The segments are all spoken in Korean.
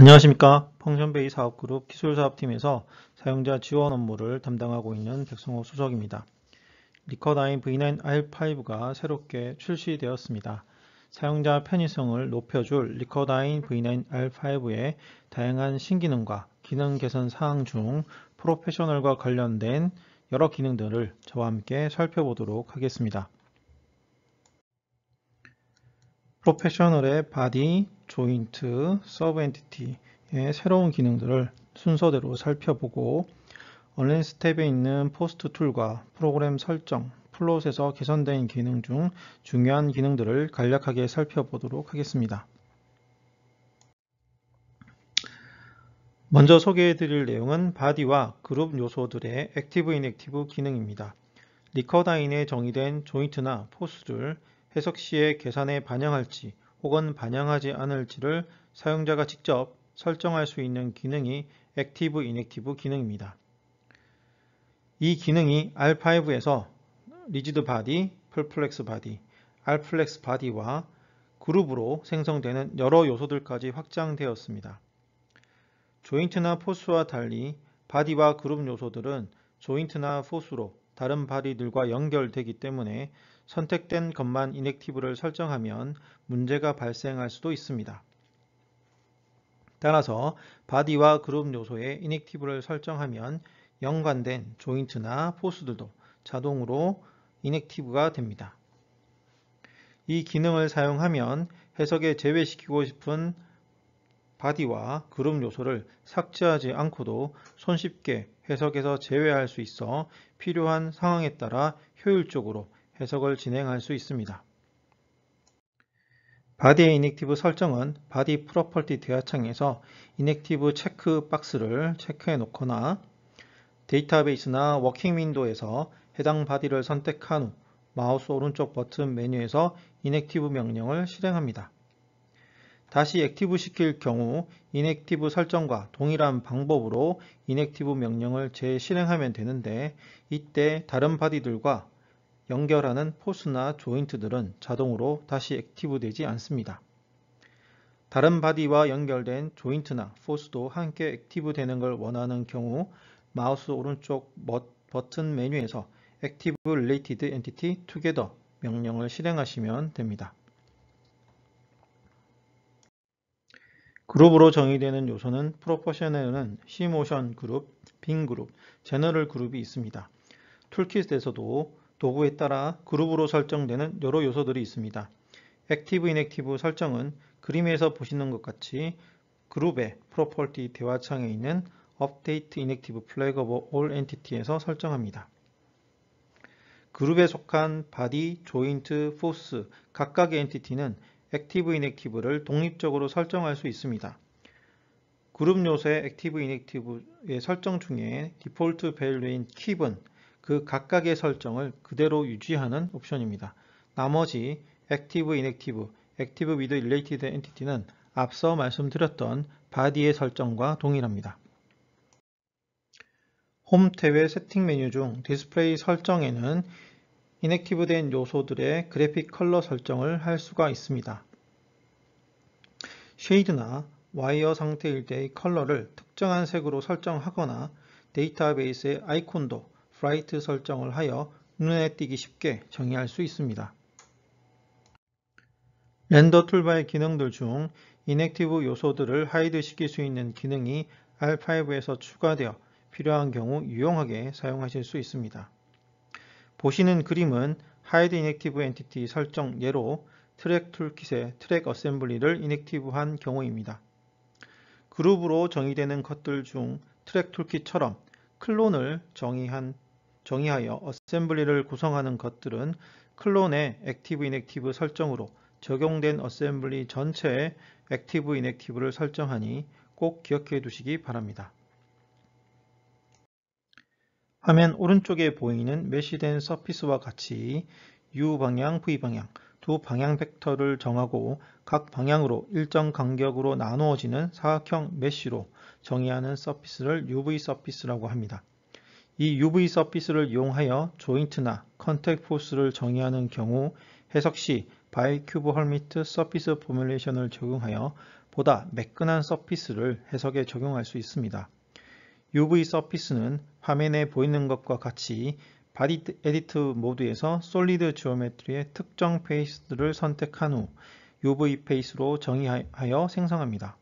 안녕하십니까 펑션베이 사업그룹 기술사업팀에서 사용자 지원 업무를 담당하고 있는 백성호 수석입니다. 리커다인 V9R5가 새롭게 출시되었습니다. 사용자 편의성을 높여줄 리커다인 V9R5의 다양한 신기능과 기능 개선 사항 중 프로페셔널과 관련된 여러 기능들을 저와 함께 살펴보도록 하겠습니다. 프로페셔널의 바디, 조인트, 서브 엔티티의 새로운 기능들을 순서대로 살펴보고 언랜스 탭에 있는 포스트 툴과 프로그램 설정, 플롯에서 개선된 기능 중 중요한 기능들을 간략하게 살펴보도록 하겠습니다. 먼저 소개해 드릴 내용은 바디와 그룹 요소들의 액티브 인액티브 기능입니다. 리커다인에 정의된 조인트나 포스를 해석 시에 계산에 반영할지 혹은 반영하지 않을지를 사용자가 직접 설정할 수 있는 기능이 액티브 인액티브 기능입니다. 이 기능이 R5에서 리지드 바디, 풀플렉스 바디, 알플렉스 바디와 그룹으로 생성되는 여러 요소들까지 확장되었습니다. 조인트나 포스와 달리 바디와 그룹 요소들은 조인트나 포스로 다른 바디들과 연결되기 때문에 선택된 것만 인액티브를 설정하면 문제가 발생할 수도 있습니다. 따라서 바디와 그룹 요소에 인액티브를 설정하면 연관된 조인트나 포스들도 자동으로 인액티브가 됩니다. 이 기능을 사용하면 해석에 제외시키고 싶은 바디와 그룹 요소를 삭제하지 않고도 손쉽게 해석에서 제외할 수 있어 필요한 상황에 따라 효율적으로 해석을 진행할 수 있습니다. 바디의 인액티브 설정은 바디 프로퍼티 대화창에서 인액티브 체크 박스를 체크해 놓거나 데이터베이스나 워킹 윈도에서 해당 바디를 선택한 후 마우스 오른쪽 버튼 메뉴에서 인액티브 명령을 실행합니다. 다시 액티브 시킬 경우 인액티브 설정과 동일한 방법으로 인액티브 명령을 재실행하면 되는데 이때 다른 바디들과 연결하는 포스나 조인트들은 자동으로 다시 액티브되지 않습니다. 다른 바디와 연결된 조인트나 포스도 함께 액티브되는 걸 원하는 경우 마우스 오른쪽 버튼 메뉴에서 Active Related Entity Together 명령을 실행하시면 됩니다. 그룹으로 정의되는 요소는 프로포션에는 시모션 그룹, 빙 그룹, 제너럴 그룹이 있습니다. 툴킷에서도 도구에 따라 그룹으로 설정되는 여러 요소들이 있습니다. 액티브 인액티브 설정은 그림에서 보시는 것 같이 그룹의 프로퍼티 대화창에 있는 업데이트 인액티브 플래그 오브 올 엔티티에서 설정합니다. 그룹에 속한 바디, 조인트, 포스 각각의 엔티티는 액티브 인액티브를 독립적으로 설정할 수 있습니다. 그룹 요소의 액티브 인액티브의 설정 중에 default v a l u e 인 킵은 그 각각의 설정을 그대로 유지하는 옵션입니다. 나머지 Active, Inactive, Active with Related Entity는 앞서 말씀드렸던 바디의 설정과 동일합니다. 홈 탭의 세팅 메뉴 중 디스플레이 설정에는 인액티브된 요소들의 그래픽 컬러 설정을 할 수가 있습니다. 쉐이드나 와이어 상태일 때의 컬러를 특정한 색으로 설정하거나 데이터베이스의 아이콘도 브라이트 설정을 하여 눈에 띄기 쉽게 정의할 수 있습니다. 렌더 툴바의 기능들 중 인액티브 요소들을 하이드 시킬 수 있는 기능이 R5에서 추가되어 필요한 경우 유용하게 사용하실 수 있습니다. 보시는 그림은 하이드 인액티브 엔티티 설정 예로 트랙 툴킷의 트랙 어셈블리를 인액티브한 경우입니다. 그룹으로 정의되는 것들 중 트랙 툴킷처럼 클론을 정의한 정의하여 어셈블리를 구성하는 것들은 클론의 액티브 인액티브 설정으로 적용된 어셈블리 전체의 액티브 인액티브를 설정하니 꼭 기억해 두시기 바랍니다. 화면 오른쪽에 보이는 메시된 서피스와 같이 U 방향, V 방향 두 방향 벡터를 정하고 각 방향으로 일정 간격으로 나누어지는 사각형 메쉬로 정의하는 서피스를 UV 서피스라고 합니다. 이 UV 서피스를 이용하여 조인트나 컨택 포스를 정의하는 경우 해석 시 바이큐브 헐미트 서피스 포뮬레이션을 적용하여 보다 매끈한 서피스를 해석에 적용할 수 있습니다. UV 서피스는 화면에 보이는 것과 같이 바디 에디트 모드에서 솔리드 지오메트리의 특정 페이스를 선택한 후 UV 페이스로 정의하여 생성합니다.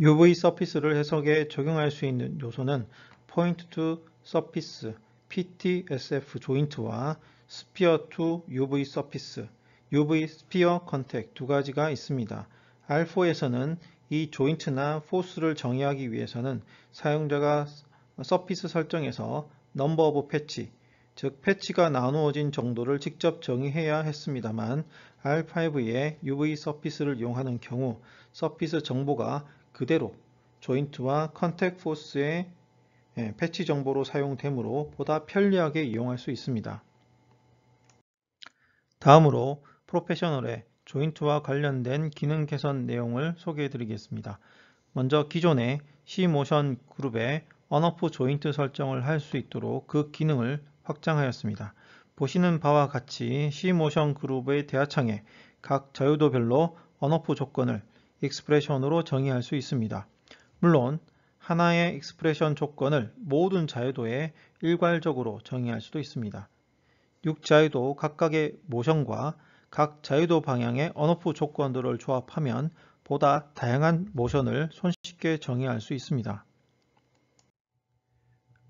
UV 서피스를 해석에 적용할 수 있는 요소는 point to surface PTSF 조인트와 sphere to UV surface UV s p h e r contact 두 가지가 있습니다. R4에서는 이 조인트나 포스를 정의하기 위해서는 사용자가 서피스 설정에서 넘버 오브 패치, 즉 패치가 나누어진 정도를 직접 정의해야 했습니다만 R5의 UV 서피스를 이용하는 경우 서피스 정보가 그대로 조인트와 컨택 포스의 예, 패치 정보로 사용되므로 보다 편리하게 이용할 수 있습니다. 다음으로 프로페셔널의 조인트와 관련된 기능 개선 내용을 소개해 드리겠습니다. 먼저 기존의 C모션 그룹의 언어프 조인트 설정을 할 수 있도록 그 기능을 확장하였습니다. 보시는 바와 같이 C모션 그룹의 대화창에각 자유도별로 언어프 조건을 익스프레션으로 정의할 수 있습니다. 물론 하나의 익스프레션 조건을 모든 자유도에 일괄적으로 정의할 수도 있습니다. 6자유도 각각의 모션과 각 자유도 방향의 언어프 조건들을 조합하면 보다 다양한 모션을 손쉽게 정의할 수 있습니다.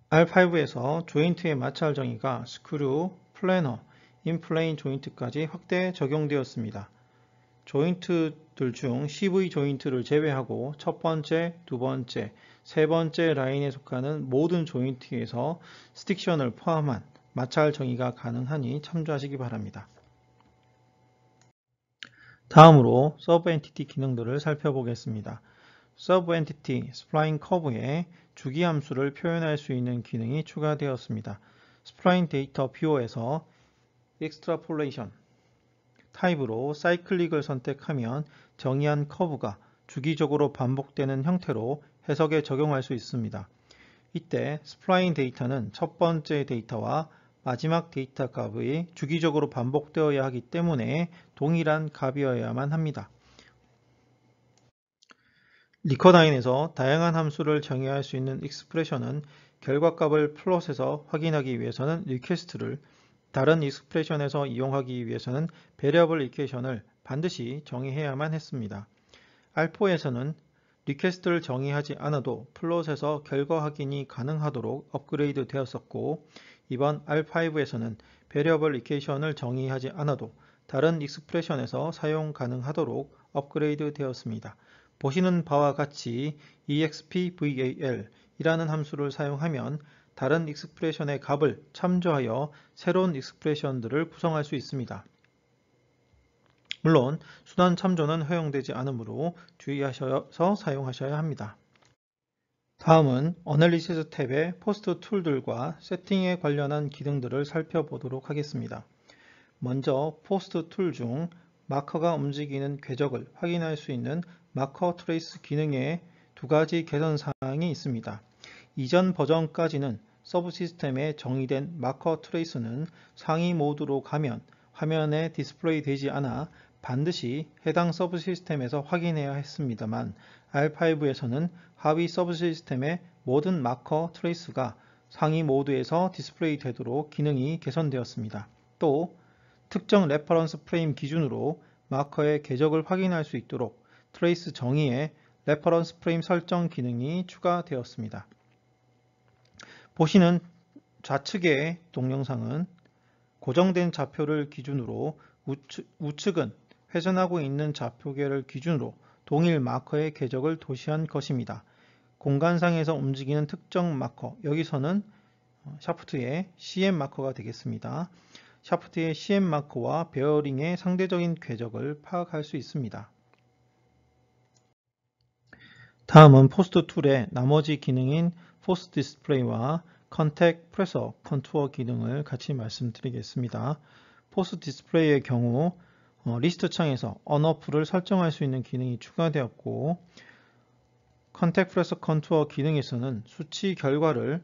R5에서 조인트의 마찰 정의가 스크류, 플래너, 인플레인 조인트까지 확대 적용되었습니다. 조인트들 중 CV 조인트를 제외하고 첫 번째, 두 번째, 세 번째 라인에 속하는 모든 조인트에서 스틱션을 포함한 마찰 정의가 가능하니 참조하시기 바랍니다. 다음으로 서브 엔티티 기능들을 살펴보겠습니다. 서브 엔티티 스프라인 커브에 주기 함수를 표현할 수 있는 기능이 추가되었습니다. 스프라인 데이터 뷰어에서 익스트라폴레이션 타입으로 사이클릭을 선택하면 정의한 커브가 주기적으로 반복되는 형태로 해석에 적용할 수 있습니다. 이때 스프라인 데이터는 첫 번째 데이터와 마지막 데이터 값의 주기적으로 반복되어야 하기 때문에 동일한 값이어야만 합니다. 리커다인에서 다양한 함수를 정의할 수 있는 익스프레션은 결과값을 플롯에서 확인하기 위해서는 리퀘스트를 다른 익스프레션에서 이용하기 위해서는 베리어블 이퀘션을 반드시 정의해야만 했습니다. R4에서는 리퀘스트를 정의하지 않아도 플롯에서 결과 확인이 가능하도록 업그레이드 되었었고 이번 R5에서는 배려어블 리케이션을 정의하지 않아도 다른 익스프레션에서 사용 가능하도록 업그레이드 되었습니다. 보시는 바와 같이 expval 이라는 함수를 사용하면 다른 익스프레션의 값을 참조하여 새로운 익스프레션들을 구성할 수 있습니다. 물론 수단 참조는 허용되지 않으므로 주의하셔서 사용하셔야 합니다. 다음은 어널리시스 탭의 포스트 툴들과 세팅에 관련한 기능들을 살펴보도록 하겠습니다. 먼저 포스트 툴 중 마커가 움직이는 궤적을 확인할 수 있는 마커 트레이스 기능에 두 가지 개선 사항이 있습니다. 이전 버전까지는 서브 시스템에 정의된 마커 트레이스는 상위 모드로 가면 화면에 디스플레이 되지 않아 반드시 해당 서브 시스템에서 확인해야 했습니다만 R5에서는 하위 서브 시스템의 모든 마커 트레이스가 상위 모드에서 디스플레이 되도록 기능이 개선되었습니다. 또 특정 레퍼런스 프레임 기준으로 마커의 궤적을 확인할 수 있도록 트레이스 정의에 레퍼런스 프레임 설정 기능이 추가되었습니다. 보시는 좌측의 동영상은 고정된 좌표를 기준으로 우측, 은 회전하고 있는 좌표계를 기준으로 동일 마커의 궤적을 도시한 것입니다. 공간상에서 움직이는 특정 마커, 여기서는 어, 샤프트의 CM 마커가 되겠습니다. 샤프트의 CM 마커와 베어링의 상대적인 궤적을 파악할 수 있습니다. 다음은 포스트 툴의 나머지 기능인 포스 디스플레이와 컨택 프레서 컨투어 기능을 같이 말씀드리겠습니다. 포스 디스플레이의 경우 어, 리스트 창에서 언어풀을 설정할 수 있는 기능이 추가되었고 컨택 프레스 컨투어 기능에서는 수치 결과를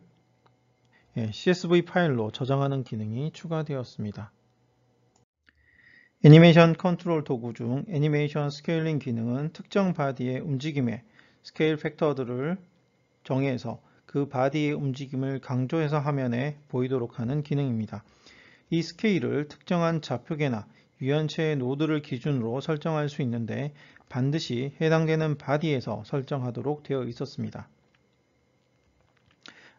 예, CSV 파일로 저장하는 기능이 추가되었습니다. 애니메이션 컨트롤 도구 중 애니메이션 스케일링 기능은 특정 바디의 움직임에 스케일 팩터들을 정해서 그 바디의 움직임을 강조해서 화면에 보이도록 하는 기능입니다. 이 스케일을 특정한 좌표계나 유연체의 노드를 기준으로 설정할 수 있는데 반드시 해당되는 바디에서 설정하도록 되어 있었습니다.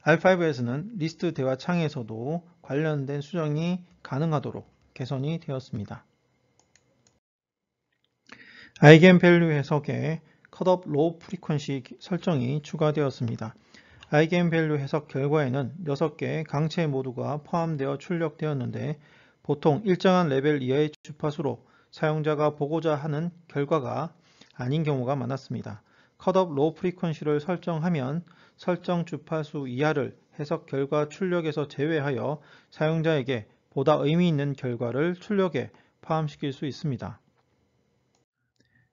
R5에서는 리스트 대화 창에서도 관련된 수정이 가능하도록 개선이 되었습니다. 아이겐밸류 해석에 컷업 로우 프리퀀시 설정이 추가되었습니다. 아이겐밸류 해석 결과에는 6개의 강체 모두가 포함되어 출력되었는데 보통 일정한 레벨 이하의 주파수로 사용자가 보고자 하는 결과가 아닌 경우가 많았습니다. 컷업 로우 프리퀀시를 설정하면 설정 주파수 이하를 해석 결과 출력에서 제외하여 사용자에게 보다 의미 있는 결과를 출력에 포함시킬 수 있습니다.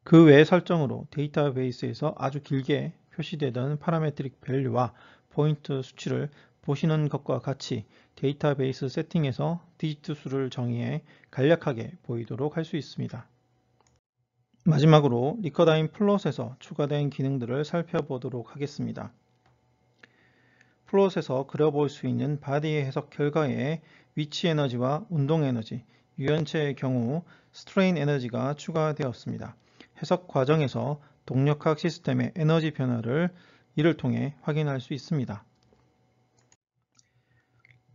그 외 설정으로 데이터베이스에서 아주 길게 표시되던 파라메트릭 밸류와 포인트 수치를 보시는 것과 같이 데이터베이스 세팅에서 디지트 수를 정의해 간략하게 보이도록 할 수 있습니다. 마지막으로 리커다인 플롯에서 추가된 기능들을 살펴보도록 하겠습니다. 플롯에서 그려볼 수 있는 바디의 해석 결과에 위치 에너지와 운동 에너지, 유연체의 경우 스트레인 에너지가 추가되었습니다. 해석 과정에서 동력학 시스템의 에너지 변화를 이를 통해 확인할 수 있습니다.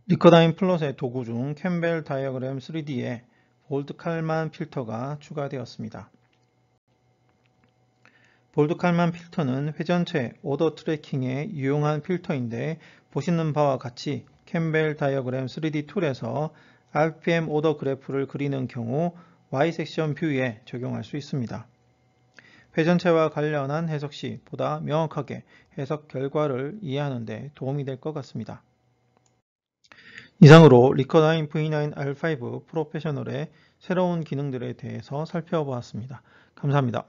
리커다인 플롯의 도구 중 캠벨 다이어그램 3D에 볼드 칼만 필터가 추가되었습니다. 볼드 칼만 필터는 회전체 오더 트래킹에 유용한 필터인데 보시는 바와 같이 캠벨 다이어그램 3D 툴에서 RPM 오더 그래프를 그리는 경우 Y 섹션 뷰에 적용할 수 있습니다. 회전체와 관련한 해석 시 보다 명확하게 해석 결과를 이해하는 데 도움이 될 것 같습니다. 이상으로 리커다인 V9 R5 프로페셔널의 새로운 기능들에 대해서 살펴보았습니다. 감사합니다.